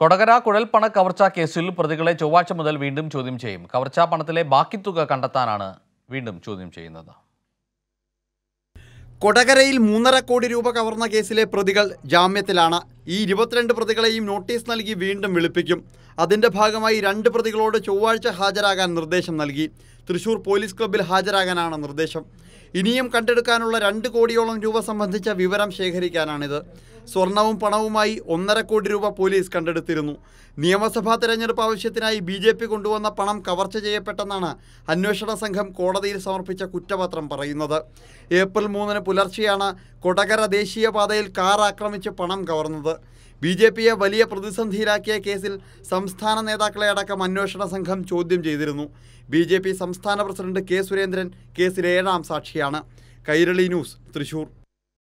കൊടകര കുഴൽപ്പണ കവർച്ച കേസിൽ പ്രതികളെ ചൊവ്വാഴ്ച മുതൽ വീണ്ടും ചോദ്യം ചെയ്യും കവർച്ചാ പണത്തിലെ ബാക്കി തുക കണ്ടെത്താനാണ് വീണ്ടും ചോദ്യം ചെയ്യുന്നത് കൊടകരയിൽ മൂന്നര കോടി രൂപ കവർന്ന കേസിലെ പ്രതികൾ ജാമ്യത്തിലാണ് ഈ ഇരുപത്തിരണ്ട് പ്രതികളെയും നോട്ടീസ് നൽകി വീണ്ടും വിളിപ്പിക്കും അതിന്റെ ഭാഗമായി രണ്ട് പ്രതികളോട് ചൊവ്വാഴ്ച ഹാജരാകാൻ നിർദ്ദേശം നൽകി തൃശൂർ പോലീസ് ക്ലബ്ബിൽ ഹാജരാകാനാണ് നിർദ്ദേശം ഇനിയും കണ്ടെടുക്കാനുള്ള രണ്ട് കോടിയോളം രൂപ സംബന്ധിച്ച വിവരം ശേഖരിക്കാനാണിത് സ്വർണവും പണവുമായി ഒന്നര കോടി രൂപ പോലീസ് കണ്ടെടുത്തിരുന്നു നിയമസഭാ തെരഞ്ഞെടുപ്പ് ആവശ്യത്തിനായി ബി ജെ പി കൊണ്ടുവന്ന പണം കവർച്ച ചെയ്യപ്പെട്ടെന്നാണ് അന്വേഷണ സംഘം കോടതിയിൽ സമർപ്പിച്ച കുറ്റപത്രം പറയുന്നത് ഏപ്രിൽ മൂന്നിന് പുലർച്ചെയാണ് കൊടകര ദേശീയപാതയിൽ കാർ ആക്രമിച്ച് പണം കവർന്നത് ബി ജെ പിയെ വലിയ പ്രതിസന്ധിയിലാക്കിയ കേസിൽ സംസ്ഥാന നേതാക്കളെ അടക്കം അന്വേഷണ സംഘം ചോദ്യം ചെയ്തിരുന്നു ബി ജെ പി സംസ്ഥാന പ്രസിഡന്റ് കെ സുരേന്ദ്രൻ കേസിലേഴാം ഏഴാം സാക്ഷിയാണ് കൈരളി ന്യൂസ് തൃശൂർ